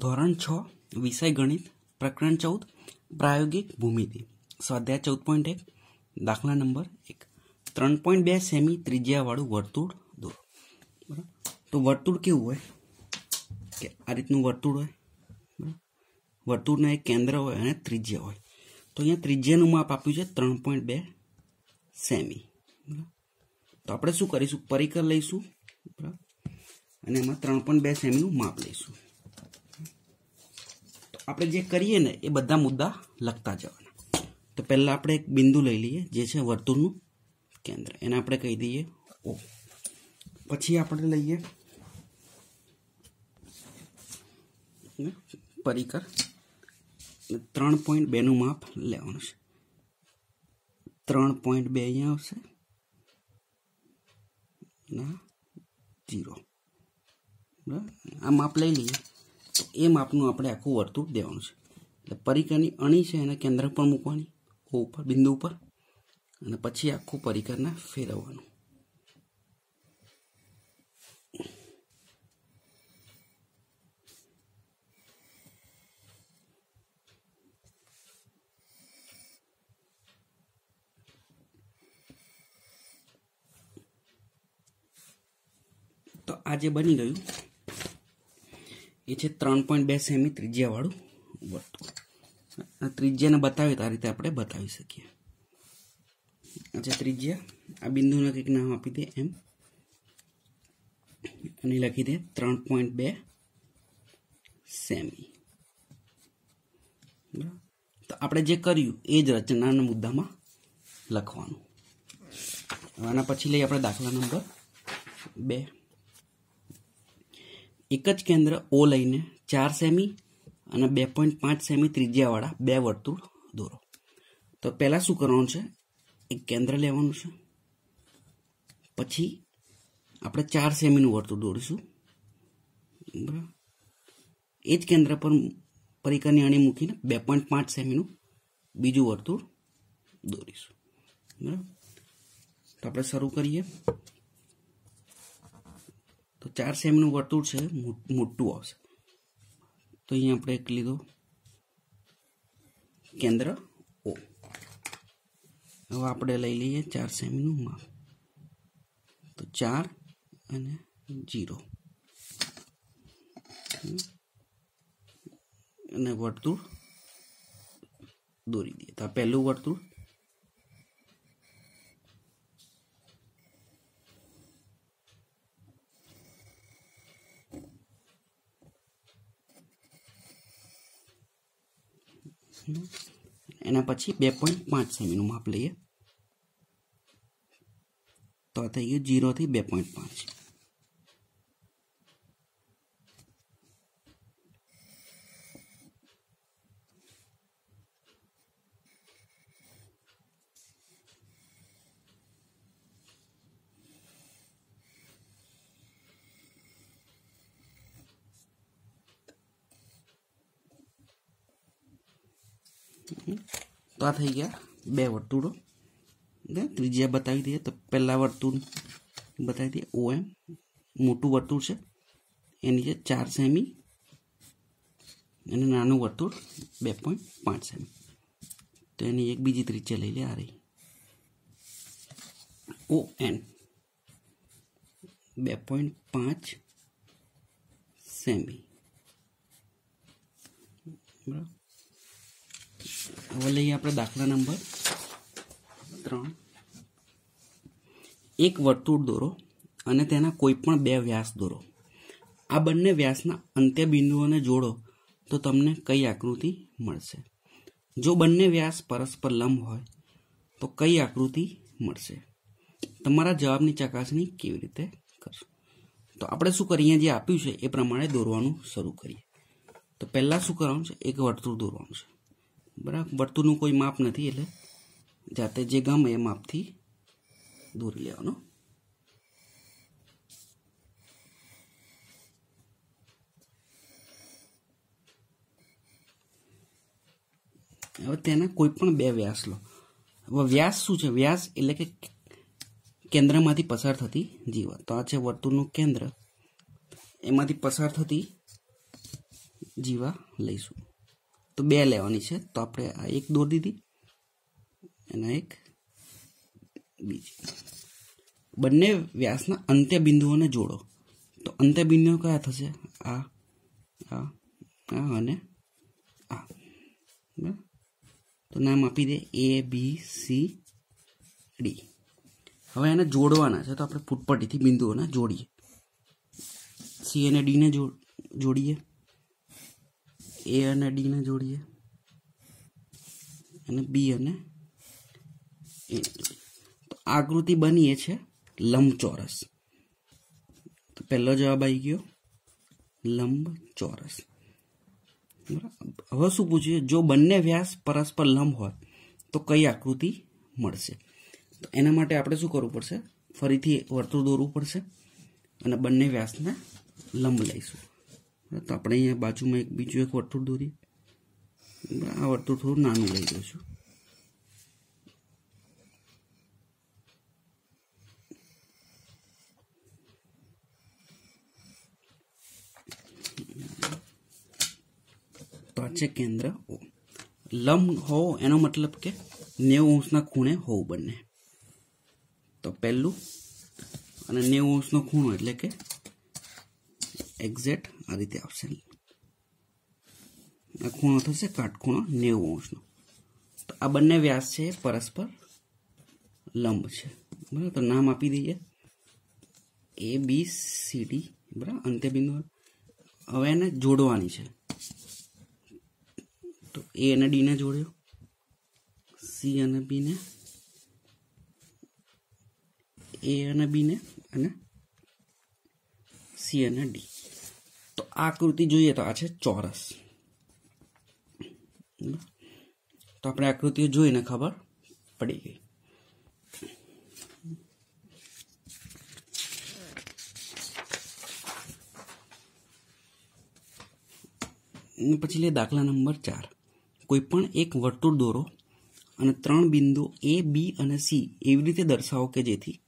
ધોરણ છ વિષય ગણિત પ્રકરણ ચૌદ પ્રાયોગિક ભૂમિતિ સ્વાધ્યાય ચૌદ પોઈન્ટ એક દાખલા નંબર એક ત્રણ પોઈન્ટ બે સેમી ત્રિજ્યાવાળું વર્તુળ દોરો તો વર્તુળ કેવું હોય કે આ રીતનું વર્તુળ હોય બરાબર વર્તુળનું એક કેન્દ્ર હોય અને ત્રિજ્યા હોય તો અહીંયા ત્રિજ્યાનું માપ આપ્યું છે ત્રણ પોઈન્ટ બે સેમી તો આપણે શું કરીશું પરિકર લઈશું બરાબર અને એમાં ત્રણ પણ બે સેમીનું માપ લઈશું આપણે જે કરીએ ને એ બધા મુદ્દા લખતા જવાના તો પહેલાં આપણે એક બિંદુ લઈ લઈએ જે છે વર્તુળનું કેન્દ્ર એને આપણે કહી દઈએ ઓ પછી આપણે લઈએ પરિકર ત્રણ પોઈન્ટ બેનું માપ લેવાનું છે ત્રણ પોઈન્ટ બે અહીંયા આવશે ના જીરો આ માપ લઈ લઈએ તો એ માપનું આપણે આખું વર્તુળ દેવાનું છે એટલે પરિકરની અણી છે એને કેન્દ્ર પણ મૂકવાની ઉપર બિંદુ ઉપર અને પછી આખું પરિકરને ફેરવવાનું તો આજે બની ગયું એ છે ત્રણ પોઈન્ટ બે સેમી ત્રિજ્યાવાળું વર્તુળ ત્રિજ્યાને બતાવીએ તો આ રીતે આપણે બતાવી શકીએ અચ્છા ત્રિજ્યા આ બિંદુના કંઈક નામ આપી દે એમ અને લખી દે ત્રણ પોઈન્ટ બે સેમી તો આપણે જે કર્યું એ જ રચનાના મુદ્દામાં લખવાનું આના પછી લઈએ આપણે દાખલા નંબર બે એક જ કેન્દ્ર ઓ લઈને ચાર સેમી અને બે પોઈન્ટ પાંચ સેમી ત્રિજ્યાવાળા બે વર્તુળ દોરો તો પહેલાં શું કરવાનું છે એક કેન્દ્ર લેવાનું છે પછી આપણે ચાર સેમીનું વર્તુળ દોરીશું બરાબર એ જ કેન્દ્ર પર પરિકરની અણી મૂકીને બે પોઈન્ટ પાંચ સેમીનું બીજું વર્તુળ દોરીશું બરાબર તો આપણે શરૂ કરીએ તો ચાર સેમીનું વર્તુળ છે મોટું આવશે તો અહીં આપણે એક લીધો કેન્દ્ર ઓ હવે આપણે લઈ લઈએ ચાર સેમીનું માપ તો ચાર અને જીરો અને વર્તુળ દોરી દઈએ તો આ પહેલું વર્તુળ એના પછી બે પોઈન્ટ પાંચ સેમીનું માપ લઈએ તો થઈ ગયું જીરોથી બે પોઈન્ટ પાંચ तो आ थी गया बे वर्तुड़ो त्रिज्या बताई दिए तो पहला वर्तुण बताई दिए ओ एम मोटू वर्तुण से नीचे चार सेमी ना वर्तुण बे पॉइंट पांच सेमी तो ये एक बीजी त्रिज्या लै ले आ रही ओ एन बे पॉइंट पांच सेमी હવે લઈએ આપણે દાખલા નંબર ત્રણ એક વર્તુળ દોરો અને તેના કોઈ પણ બે વ્યાસ દોરો આ બંને વ્યાસના અંત્યબિંદુઓને જોડો તો તમને કઈ આકૃતિ મળશે જો બંને વ્યાસ પરસ્પર લંબ હોય તો કઈ આકૃતિ મળશે તમારા જવાબની ચકાસણી કેવી રીતે કરશો તો આપણે શું કરીએ જે આપ્યું છે એ પ્રમાણે દોરવાનું શરૂ કરીએ તો પહેલાં શું કરવાનું છે એક વર્તુળ દોરવાનું છે બરાબર વર્તુળનું કોઈ માપ નથી એટલે જાતે જે ગમે એ માપથી દોરી લેવાનો હવે તેના કોઈ પણ બે વ્યાસ લો હવે વ્યાસ શું છે વ્યાસ એટલે કે કેન્દ્રમાંથી પસાર થતી જીવા તો આ છે વર્તુળનું કેન્દ્ર એમાંથી પસાર થતી જીવા લઈશું તો બે લેવાની છે તો આપણે આ એક દોરી દીધી અને એક બીજી બંને વ્યાસના અંત્ય બિંદુઓને જોડો તો અંત્ય બિંદુઓ કયા થશે આ આ આ અને આ તો નામ આપી દે એ બી સી ડી હવે એને જોડવાના છે તો આપણે ફૂટપટ્ટીથી બિંદુઓને જોડીએ સી અને ડીને જોડીએ એ અને ડીને જોડીએ અને બી અને આકૃતિ બની એ છે લંબચોરસ તો પહેલો જવાબ આવી ગયો લંબચોરસ હવે શું પૂછ્યું જો બંને વ્યાસ પરસ્પર લંબ હોય તો કઈ આકૃતિ મળશે તો એના માટે આપણે શું કરવું પડશે ફરીથી વર્તુળ દોરવું પડશે અને બંને વ્યાસને લંબ લઈશું તો આપણે અહીંયા બાજુમાં એક બીજું એક વર્તુળ દોરીએ આ વર્તુળ થોડું નાનું લઈ દઉં છું તો આ છે કેન્દ્ર ઓ લંબ હોવો એનો મતલબ કે નેવું અંશના ખૂણે હોવું બંને તો પહેલું અને નેવું અંશનો ખૂણો એટલે કે એક્ઝેક્ટ આ રીતે આવશે આ ખૂણો થશે કાટખૂણો નેવું અંશનો તો આ બંને વ્યાસ છે પરસ્પર લંબ છે બરાબર તો નામ આપી દઈએ એ બી સી ડી બરાબર અંત્યબિંદુ હવે એને જોડવાની છે તો એ અને ડીને જોડ્યો સી અને બીને એ અને બીને અને સી અને ડી તો આકૃતિ જોઈએ તો આ છે ચોરસ તો આપણે આકૃતિઓ જોઈને ખબર પડી ગઈ પછી લે દાખલા નંબર ચાર કોઈ પણ એક વર્તુળ દોરો અને ત્રણ બિંદુ એ બી અને સી એવી રીતે દર્શાવો કે જેથી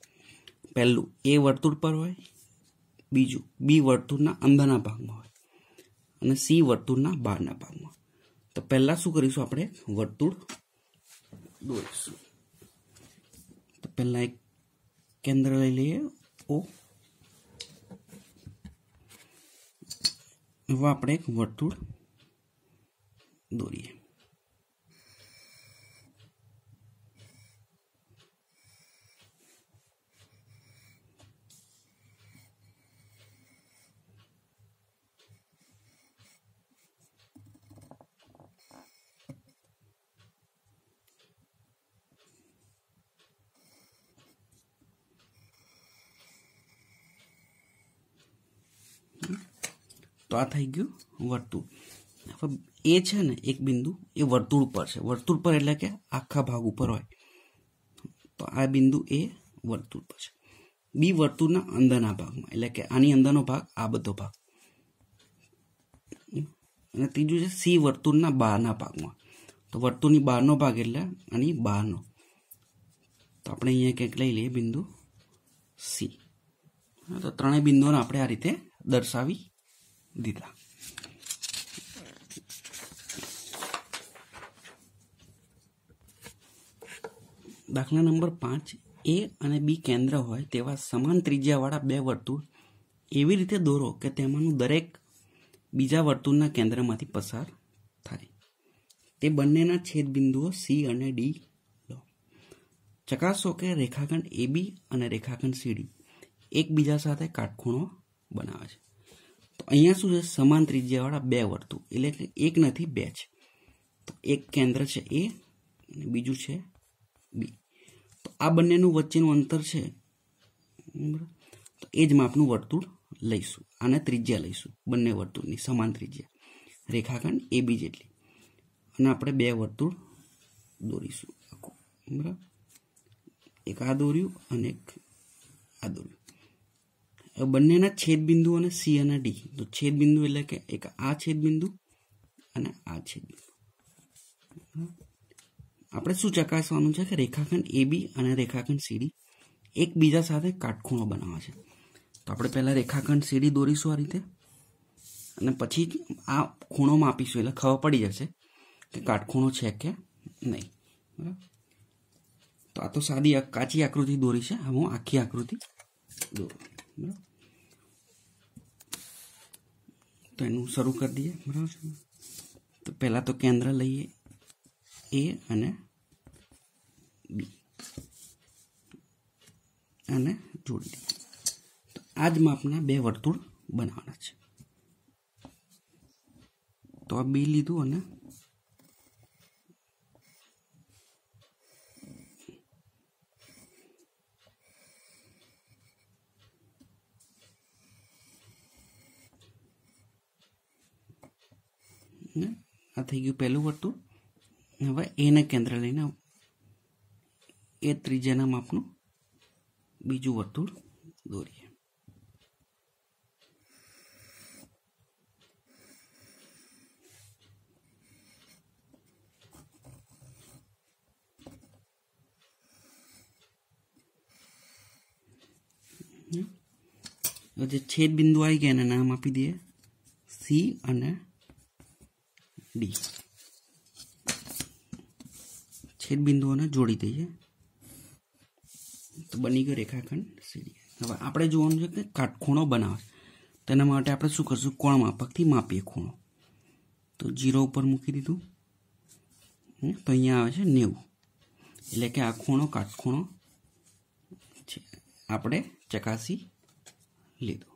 પહેલું એ વર્તુળ પર હોય બીજું બી વર્તુળના અંદરના ભાગમાં હોય અને સી વર્તુળના બહારના ભાગમાં તો પહેલાં શું કરીશું આપણે વર્તુળ દોરીશું તો પહેલાં એક કેન્દ્ર લઈ લઈએ ઓ એવા આપણે એક વર્તુળ દોરીએ તો આ થઈ ગયું વર્તુળ હવે એ છે ને એક બિંદુ એ વર્તુળ પર છે વર્તુળ પર એટલે કે આખા ભાગ ઉપર હોય તો આ બિંદુ એ વર્તુળ પર છે બી વર્તુળના અંદરના ભાગમાં એટલે કે આની અંદરનો ભાગ આ બધો ભાગ અને ત્રીજું છે સી વર્તુળના બહારના ભાગમાં તો વર્તુળની બહારનો ભાગ એટલે આની બહારનો તો આપણે અહીંયા ક્યાંક લઈ લઈએ બિંદુ સી તો ત્રણેય બિંદુઓને આપણે આ રીતે દર્શાવી દીધા દાખલા નંબર પાંચ એ અને બી કેન્દ્ર હોય તેવા સમાન ત્રિજ્યાવાળા બે વર્તુળ એવી રીતે દોરો કે તેમાંનું દરેક બીજા વર્તુળના કેન્દ્રમાંથી પસાર થાય તે બંનેના છેદબિંદુઓ સી અને ડી લો ચકાસો કે રેખાખંડ બી અને રેખાખંડ સીડી એકબીજા સાથે કાટખૂણો બનાવે છે તો અહીંયા શું છે સમાન ત્રિજ્યાવાળા બે વર્તુળ એટલે કે એક નથી બે છે તો એક કેન્દ્ર છે એ અને બીજું છે બી તો આ બંનેનું વચ્ચેનું અંતર છે તો એ જ માપનું વર્તુળ લઈશું આને ત્રિજ્યા લઈશું બંને વર્તુળની સમાન ત્રિજ્યા રેખાખંડ એ બી જેટલી અને આપણે બે વર્તુળ દોરીશું આખું બરાબર એક આ દોર્યું અને એક આ દોર્યું બંનેના છેદબિંદુ અને સી અને ડી તો છેદબિંદુ એટલે કે એક આ છેદબિંદુ અને આ છેદબિંદુ આપણે શું ચકાસવાનું છે કે રેખાખંડ એબી અને રેખાખંડ સીડી એકબીજા સાથે કાટખૂણો બનાવવા છે તો આપણે પહેલાં રેખાખંડ સીડી દોરીશું આ રીતે અને પછી આ ખૂણો માપીશું એટલે ખબર પડી જશે કે કાટખૂણો છે કે નહીં બરાબર તો આ તો સાદી કાચી આકૃતિ દોરી છે હવે હું આખી આકૃતિ દોરું બરાબર તો એનું શરૂ કરી દઈએ બરાબર છે તો પહેલાં તો કેન્દ્ર લઈએ એ અને બી અને જોડી દઈએ તો આ જ માપના બે વર્તુળ બનાવવાના છે તો આ બી લીધું અને ને આ થઈ ગયું પહેલું વર્તુળ હવે એને કેન્દ્ર લઈને એ ત્રીજાના માપનું બીજું વર્તુળ દોરીએ જે છેદ બિંદુ આવી ગયા એને નામ આપી દઈએ સી અને ડી છેદ બિંદુઓને જોડી દઈએ તો બની ગયો રેખાખંડ સીડી હવે આપણે જોવાનું છે કે કાટખૂણો બનાવે તેના માટે આપણે શું કરશું કોણ માપકથી માપીએ ખૂણો તો જીરો ઉપર મૂકી દીધું તો અહીંયા આવે છે નેવું એટલે કે આ ખૂણો કાટખૂણો છે આપણે ચકાસી લીધો